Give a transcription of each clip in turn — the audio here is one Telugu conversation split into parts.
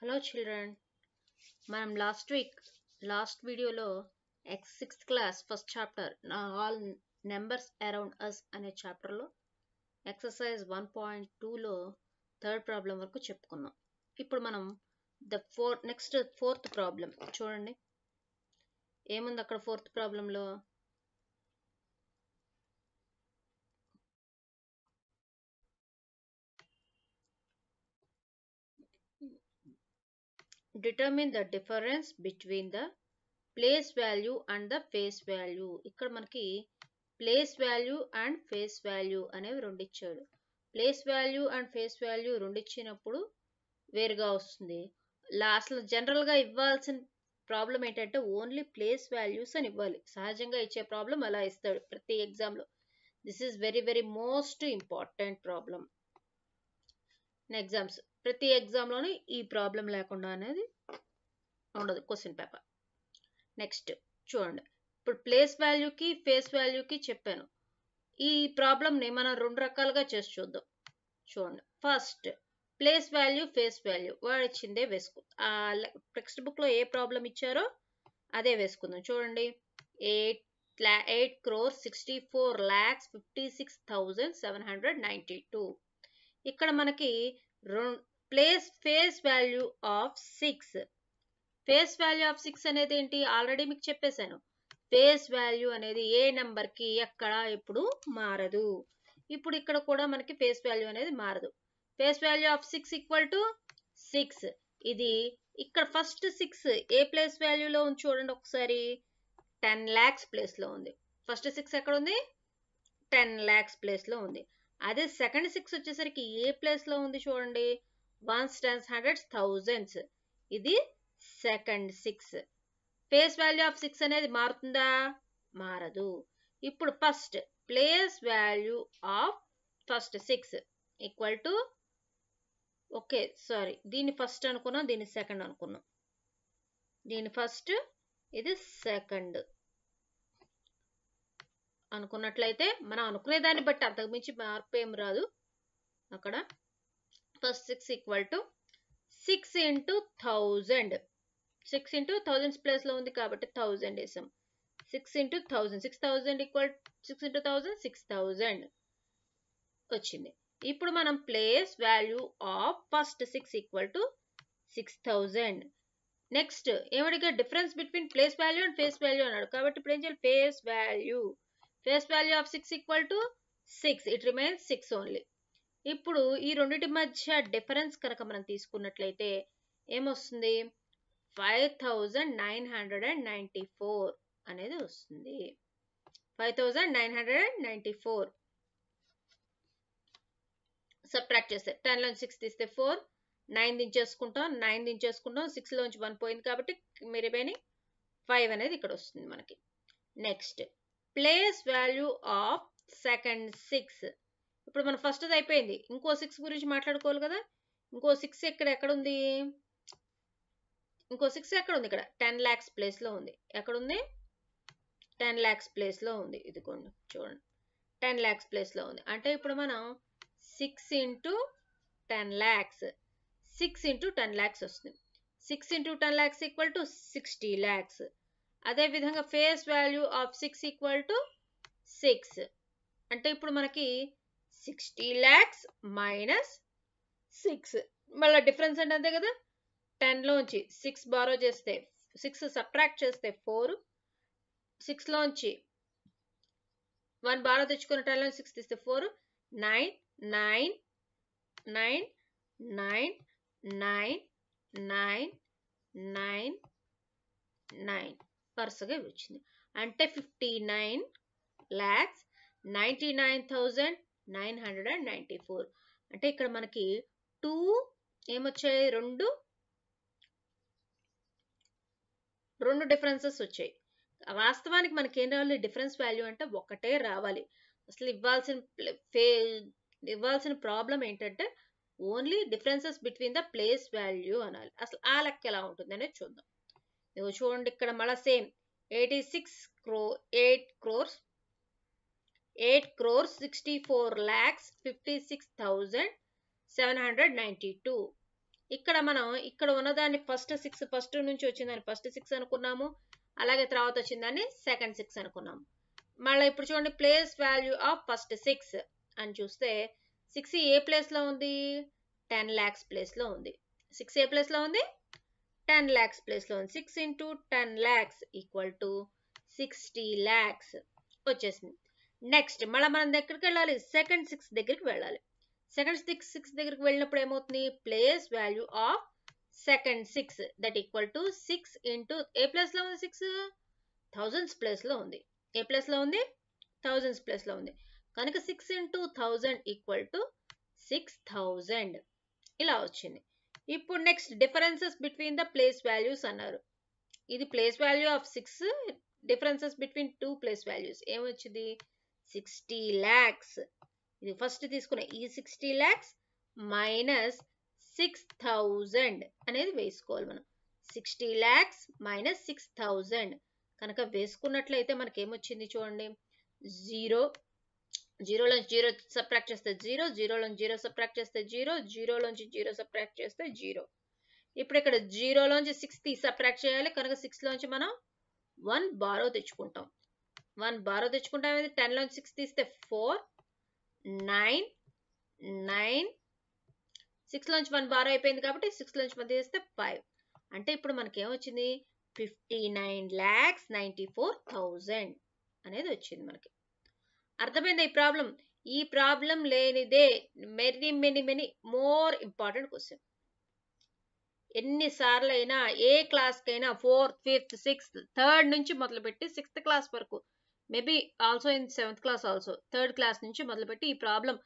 హలో చిల్డ్రన్ మనం లాస్ట్ వీక్ లాస్ట్ వీడియోలో ఎక్స్ సిక్స్త్ క్లాస్ ఫస్ట్ చాప్టర్ నా ఆల్ నెంబర్స్ అరౌండ్ అస్ అనే చాప్టర్లో ఎక్సర్సైజ్ వన్ పాయింట్ టూలో థర్డ్ ప్రాబ్లం వరకు చెప్పుకున్నాం ఇప్పుడు మనం the four next fourth problem చూడండి ఏముంది అక్కడ ఫోర్త్ ప్రాబ్లంలో determine the difference between the place value and the face value ఇక్కడ మనకి place value and face value అనేవి రెండు ఇచ్చాడు place value and face value రెండు ఇచ్చినప్పుడు వేరుగా వస్తుంది అసలు జనరల్గా ఇవ్వాల్సిన ప్రాబ్లం ఏంటంటే ఓన్లీ ప్లేస్ వాల్యూస్ అని ఇవ్వాలి సహజంగా ఇచ్చే ప్రాబ్లం అలా ఇస్తాడు ప్రతి ఎగ్జామ్లో this is very very most important problem exams ప్రతి ఎగ్జామ్లోనూ ఈ ప్రాబ్లం లేకుండా అనేది ఉండదు క్వశ్చన్ పేపర్ నెక్స్ట్ చూడండి ఇప్పుడు ప్లేస్ వాల్యూకి ఫేస్ వాల్యూకి చెప్పాను ఈ ప్రాబ్లంని మనం రెండు రకాలుగా చేసి చూద్దాం చూడండి first place value face value వాడు ఇచ్చిందే వేసుకుందాం టెక్స్ట్ బుక్లో ఏ ప్రాబ్లం ఇచ్చారో అదే వేసుకుందాం చూడండి eight eight crore sixty four lakhs fifty six thousand seven hundred ninety two ఇక్కడ మనకి రెండు place face value of six face value of six అనేది ఏంటి ఆల్రెడీ మీకు చెప్పేశాను ఫేస్ వాల్యూ అనేది ఏ నెంబర్కి ఎక్కడ ఎప్పుడు మారదు ఇప్పుడు ఇక్కడ కూడా మనకి ఫేస్ వాల్యూ అనేది మారదు face value of six equal to six ఇది ఇక్కడ ఫస్ట్ సిక్స్ ఏ ప్లేస్ వాల్యూలో ఉంది చూడండి ఒకసారి టెన్ ల్యాక్స్ ప్లేస్లో ఉంది ఫస్ట్ సిక్స్ ఎక్కడ ఉంది టెన్ ల్యాక్స్ ప్లేస్లో ఉంది అదే సెకండ్ సిక్స్ వచ్చేసరికి ఏ ప్లేస్లో ఉంది చూడండి వన్స్ టెన్స్ హండ్రెడ్స్ థౌజండ్స్ ఇది second six face value of six అనేది మారుతుందా మారదు ఇప్పుడు first place value of first six equal to okay sorry దీన్ని ఫస్ట్ అనుకున్నాం దీన్ని సెకండ్ అనుకున్నాం దీని ఫస్ట్ ఇది సెకండ్ అనుకున్నట్లయితే మనం అనుకునే దాన్ని బట్టి అంతకుమించి మార్పు ఏం రాదు అక్కడ plus 6 equal to 6 into 1000. 6 into 1000 plus లో ఉంది కాబట్టి 1000 వేసాం 6 into 1000 6000 equal 6 into 1000 6000 వచ్చింది ఇప్పుడు మనం place value of first 6 equal to 6000 next ఏమడిగా difference between place value and face value అన్నాడు కాబట్టి ఇప్పుడు ఏం చేయాలి face value face value of six equal to six it remains six only ఇప్పుడు ఈ రెండింటి మధ్య డిఫరెన్స్ కనుక మనం తీసుకున్నట్లయితే ఏమొస్తుంది five nine hundred and four అనేది వస్తుంది five thousand nine hundred and ninety four చేస్తే టెన్లో సిక్స్ తీస్తే ఫోర్ నైన్ దించేసుకుంటాం నైన్ దించేసుకుంటాం సిక్స్లోంచి వన్ పోయింది కాబట్టి మిరిపోయిన ఫైవ్ అనేది ఇక్కడ వస్తుంది మనకి next place value of second six ఇప్పుడు మన ఫస్ట్ది అయిపోయింది ఇంకో సిక్స్ గురించి మాట్లాడుకోవాలి కదా ఇంకో సిక్స్ ఇక్కడ ఎక్కడుంది ఇంకో సిక్స్ ఎక్కడ ఉంది ఇక్కడ టెన్ ల్యాక్స్ ప్లేస్లో ఉంది ఎక్కడుంది టెన్ ల్యాక్స్ ప్లేస్లో ఉంది ఇదిగోండి చూడండి టెన్ ల్యాక్స్ ప్లేస్లో ఉంది అంటే ఇప్పుడు మనం six into ten lakhs six into ten lakhs వస్తుంది six into ten lakhs equal to sixty lakhs అదేవిధంగా face value of six equal to six అంటే ఇప్పుడు మనకి సిక్స్టీ ల్యాక్స్ మైనస్ సిక్స్ మళ్ళీ డిఫరెన్స్ అంటే అంతే కదా టెన్లోంచి సిక్స్ బారో చేస్తే సిక్స్ సబ్ట్రాక్ట్ చేస్తే ఫోర్ సిక్స్లోంచి వన్ బారో తెచ్చుకున్న టెన్లో సిక్స్ తీస్తే four nine nine nine nine nine nine nine nine వరుసగా వచ్చింది అంటే fifty nine lakhs ninety nine thousand nine hundred and ninety four అంటే ఇక్కడ మనకి టూ ఏమొచ్చాయి రెండు రెండు డిఫరెన్సెస్ వచ్చాయి వాస్తవానికి మనకి ఏం రావాలి డిఫరెన్స్ వాల్యూ అంటే ఒకటే రావాలి అసలు ఇవ్వాల్సిన ఇవ్వాల్సిన ప్రాబ్లం ఏంటంటే only differences between the place value అనాలి అసలు ఆ లెక్క ఎలా ఉంటుంది అనేది చూద్దాం చూడండి ఇక్కడ మళ్ళీ same eighty six crore eight crores eight crores sixty four lakhs fifty six thousand seven hundred ninety two ఇక్కడ మనం ఇక్కడ ఉన్నదాన్ని ఫస్ట్ సిక్స్ ఫస్ట్ నుంచి వచ్చిందని ఫస్ట్ సిక్స్ అనుకున్నాము అలాగే తర్వాత వచ్చిందాన్ని సెకండ్ సిక్స్ అనుకున్నాము మళ్ళీ ఇప్పుడు చూడండి place value of first six అని చూస్తే సిక్స్ ఏ ప్లేస్లో ఉంది టెన్ ల్యాక్స్ ప్లేస్లో ఉంది సిక్స్ ఏ ప్లేస్లో ఉంది టెన్ ల్యాక్స్ ప్లేస్లో ఉంది six into ten lakhs equal to sixty lakhs వచ్చేసింది నెక్స్ట్ మళ్ళీ మనం దగ్గరికి వెళ్ళాలి సెకండ్ సిక్స్ దగ్గరికి వెళ్ళాలి సెకండ్ సిక్స్ సిక్స్ దగ్గరికి వెళ్ళినప్పుడు ఏమవుతుంది place value of second six that equal to six into ఏ ప్లస్లో ఉంది సిక్స్ థౌజండ్స్ ప్లేస్లో ఉంది ఏ ప్లస్లో ఉంది థౌజండ్స్ ప్లేస్లో ఉంది కనుక six into thousand equal to six thousand ఇలా వచ్చింది ఇప్పుడు next differences between the place values అన్నారు ఇది place value of six differences between two place values ఏమొచ్చింది సిక్స్టీ ల్యాక్స్ ఇది ఫస్ట్ తీసుకున్న ఈ sixty lakhs minus six thousand అనేది వేసుకోవాలి మనం sixty lakhs minus six thousand కనుక వేసుకున్నట్లయితే మనకి ఏమొచ్చింది చూడండి జీరో జీరోలోంచి జీరో సబ్ట్రాక్ట్ చేస్తే జీరో జీరోలోంచి జీరో సబ్ట్రాక్ట్ చేస్తే జీరో జీరోలోంచి జీరో సబ్ట్రాక్ట్ చేస్తే జీరో ఇప్పుడు ఇక్కడ జీరోలోంచి సిక్స్ తీసి సబ్ట్రాక్ట్ చేయాలి కనుక సిక్స్లోంచి మనం వన్ బారో తెచ్చుకుంటాం వన్ బారో తెచ్చుకుంటాం టెన్ లోంచి సిక్స్ తీస్తే ఫోర్ నైన్ నైన్ సిక్స్ లోంచి వన్ బారో అయిపోయింది కాబట్టి సిక్స్ లోంచి వన్ తీస్తే ఫైవ్ అంటే ఇప్పుడు మనకి ఏమొచ్చింది fifty nine lakhs four thousand అనేది వచ్చింది మనకి అర్థమైంది ఈ ప్రాబ్లం ఈ ప్రాబ్లం లేనిదే many many many more important question ఎన్నిసార్లు అయినా ఏ క్లాస్కైనా ఫోర్త్ ఫిఫ్త్ సిక్స్త్ థర్డ్ నుంచి మొదలుపెట్టి సిక్స్త్ క్లాస్ వరకు maybe also in seventh class also third class నుంచి మొదలుపెట్టి ఈ ప్రాబ్లం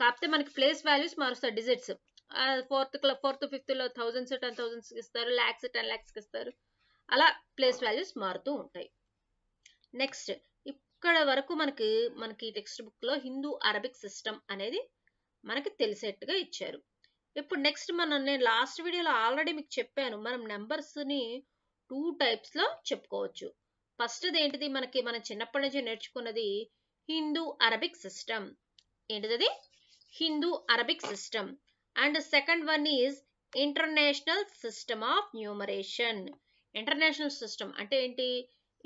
కాకపోతే మనకి ప్లేస్ వాల్యూస్ మారుస్తారు డిజిట్స్ ఫోర్త్ క్లా ఫోర్త్ ఫిఫ్త్లో థౌజండ్స్ టెన్ థౌజండ్స్కి ఇస్తారు ల్యాక్స్ టెన్ ల్యాక్స్కి ఇస్తారు అలా ప్లేస్ వాల్యూస్ మారుతూ ఉంటాయి నెక్స్ట్ ఇక్కడ వరకు మనకి మనకి టెక్స్ట్ బుక్లో హిందూ అరబిక్ సిస్టమ్ అనేది మనకి తెలిసేట్టుగా ఇచ్చారు ఇప్పుడు నెక్స్ట్ మనం నేను లాస్ట్ వీడియోలో ఆల్రెడీ మీకు చెప్పాను మనం నెంబర్స్ని టూ టైప్స్లో చెప్పుకోవచ్చు ఫస్ట్ది ఏంటిది మనకి మనం చిన్నప్పటి నుంచి నేర్చుకున్నది హిందూ అరబిక్ సిస్టమ్ ఏంటిది Hindu Arabic system and second one is international system of numeration international system అంటే ఏంటి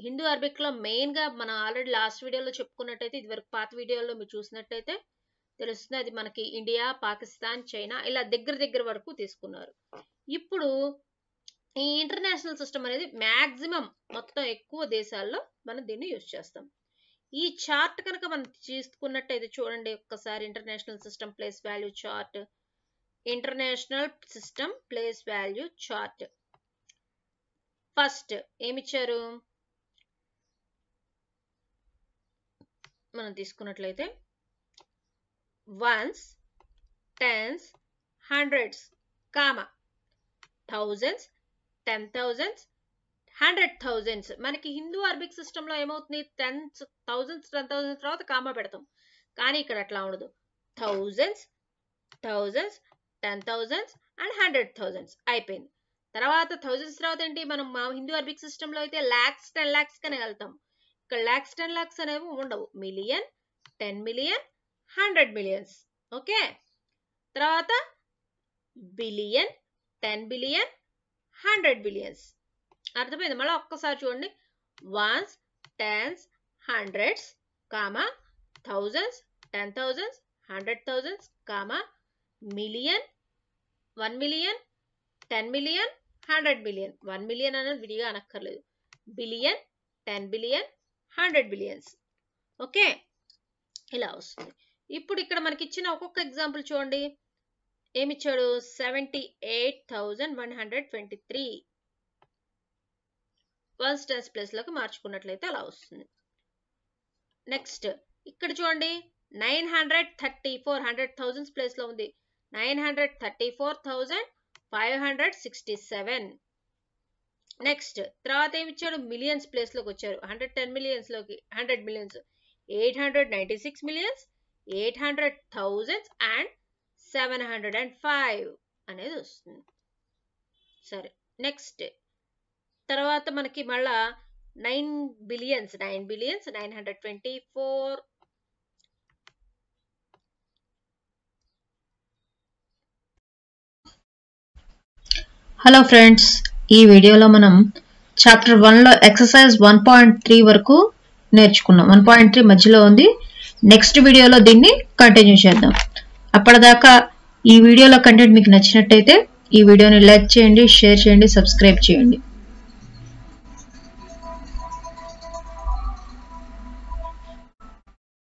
హిందూ అరబిక్లో గా మనం ఆల్రెడీ లాస్ట్ వీడియోలో చెప్పుకున్నట్టయితే ఇదివరకు పాత వీడియోలో మీరు చూసినట్టయితే తెలుస్తుంది అది మనకి ఇండియా పాకిస్తాన్ చైనా ఇలా దగ్గర దగ్గర వరకు తీసుకున్నారు ఇప్పుడు ఈ ఇంటర్నేషనల్ సిస్టమ్ అనేది మ్యాక్సిమం మొత్తం ఎక్కువ దేశాల్లో మనం దీన్ని యూజ్ చేస్తాం ఈ చార్ట్ కనుక మనం తీసుకున్నట్టయితే చూడండి ఒక్కసారి international system place value chart international system place value chart first ఏమిచ్చారు మనం తీసుకున్నట్లయితే ones tens hundreds comma thousands ten thousands hundred thousands మనకి హిందూ అరబిక్ సిస్టంలో ఏమవుతుంది టెన్ థౌజండ్స్ టెన్ థౌజండ్స్ తర్వాత కామా పెడతాం కానీ ఇక్కడ అట్లా ఉండదు thousands thousands ten thousands and hundred thousands అయిపోయింది తర్వాత థౌజండ్స్ తర్వాత ఏంటి మనం మా హిందూ అరబిక్ సిస్టంలో అయితే ల్యాక్స్ టెన్ ల్యాక్స్ కానీ వెళ్తాం ఇక్కడ ల్యాక్స్ టెన్ ల్యాక్స్ అనేవి ఉండవు million ten million hundred millions okay తర్వాత billion ten billion hundred billions అర్థమైంది మళ్ళీ ఒక్కసారి చూడండి ones tens hundreds comma thousands ten thousands hundred thousands comma million one million ten million hundred million one million అనేది విడిగా అనక్కర్లేదు billion ten billion hundred billions okay ఇలా వస్తుంది ఇప్పుడు ఇక్కడ మనకి ఇచ్చిన ఒక్కొక్క ఎగ్జాంపుల్ చూడండి ఏమిచ్చాడు seventy eight thousand one hundred twenty three one tens ప్లేస్లోకి మార్చుకున్నట్లయితే అలా వస్తుంది నెక్స్ట్ ఇక్కడ చూడండి nine hundred thirty four hundred thousands ప్లేస్లో ఉంది nine hundred thirty four thousand five hundred sixty seven next తర్వాత ఏమి ఇచ్చాడు మిలియన్స్ ప్లేస్లోకి వచ్చారు హండ్రెడ్ టెన్ మిలియన్స్లోకి hundred millions eight hundred ninety six millions eight hundred thousands and seven hundred and five అనేది వస్తుంది సరే నెక్స్ట్ తర్వాత మనకి మళ్ళా nine billions nine billions nine hundred twenty four hello friends ఈ వీడియోలో మనం చాప్టర్ వన్లో ఎక్సర్సైజ్ వన్ పాయింట్ త్రీ వరకు నేర్చుకున్నాం వన్ పాయింట్ త్రీ మధ్యలో ఉంది నెక్స్ట్ వీడియోలో దీన్ని కంటిన్యూ చేద్దాం అప్పటిదాకా ఈ వీడియోలో కంటెంట్ మీకు నచ్చినట్టయితే ఈ వీడియోని లైక్ చేయండి షేర్ చేయండి సబ్స్క్రైబ్ చేయండి